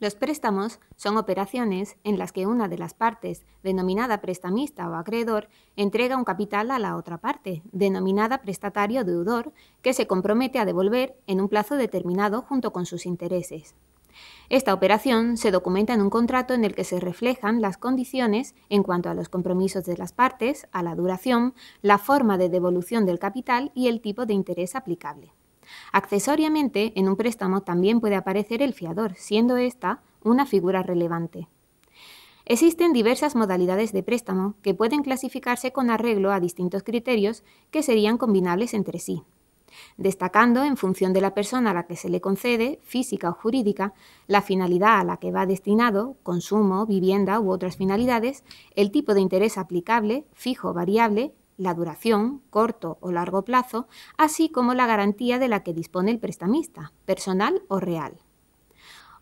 Los préstamos son operaciones en las que una de las partes, denominada prestamista o acreedor, entrega un capital a la otra parte, denominada prestatario o deudor, que se compromete a devolver en un plazo determinado junto con sus intereses. Esta operación se documenta en un contrato en el que se reflejan las condiciones en cuanto a los compromisos de las partes, a la duración, la forma de devolución del capital y el tipo de interés aplicable. Accesoriamente, en un préstamo también puede aparecer el fiador, siendo ésta una figura relevante. Existen diversas modalidades de préstamo que pueden clasificarse con arreglo a distintos criterios que serían combinables entre sí, destacando en función de la persona a la que se le concede, física o jurídica, la finalidad a la que va destinado, consumo, vivienda u otras finalidades, el tipo de interés aplicable, fijo variable, la duración, corto o largo plazo, así como la garantía de la que dispone el prestamista, personal o real.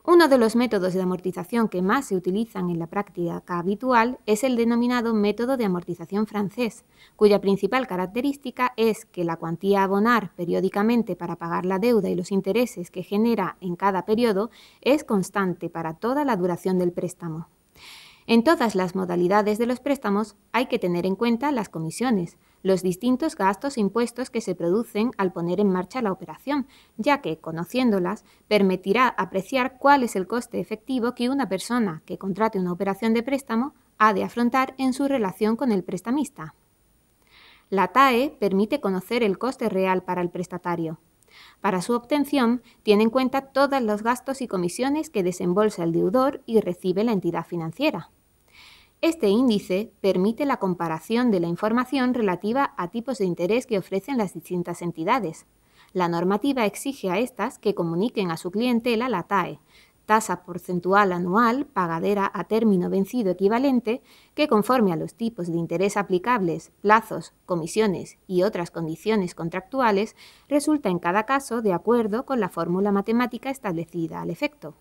Uno de los métodos de amortización que más se utilizan en la práctica habitual es el denominado método de amortización francés, cuya principal característica es que la cuantía a abonar periódicamente para pagar la deuda y los intereses que genera en cada periodo es constante para toda la duración del préstamo. En todas las modalidades de los préstamos hay que tener en cuenta las comisiones, los distintos gastos e impuestos que se producen al poner en marcha la operación, ya que, conociéndolas, permitirá apreciar cuál es el coste efectivo que una persona que contrate una operación de préstamo ha de afrontar en su relación con el prestamista. La TAE permite conocer el coste real para el prestatario. Para su obtención, tiene en cuenta todos los gastos y comisiones que desembolsa el deudor y recibe la entidad financiera. Este índice permite la comparación de la información relativa a tipos de interés que ofrecen las distintas entidades. La normativa exige a estas que comuniquen a su clientela la TAE, tasa porcentual anual pagadera a término vencido equivalente, que conforme a los tipos de interés aplicables, plazos, comisiones y otras condiciones contractuales, resulta en cada caso de acuerdo con la fórmula matemática establecida al efecto.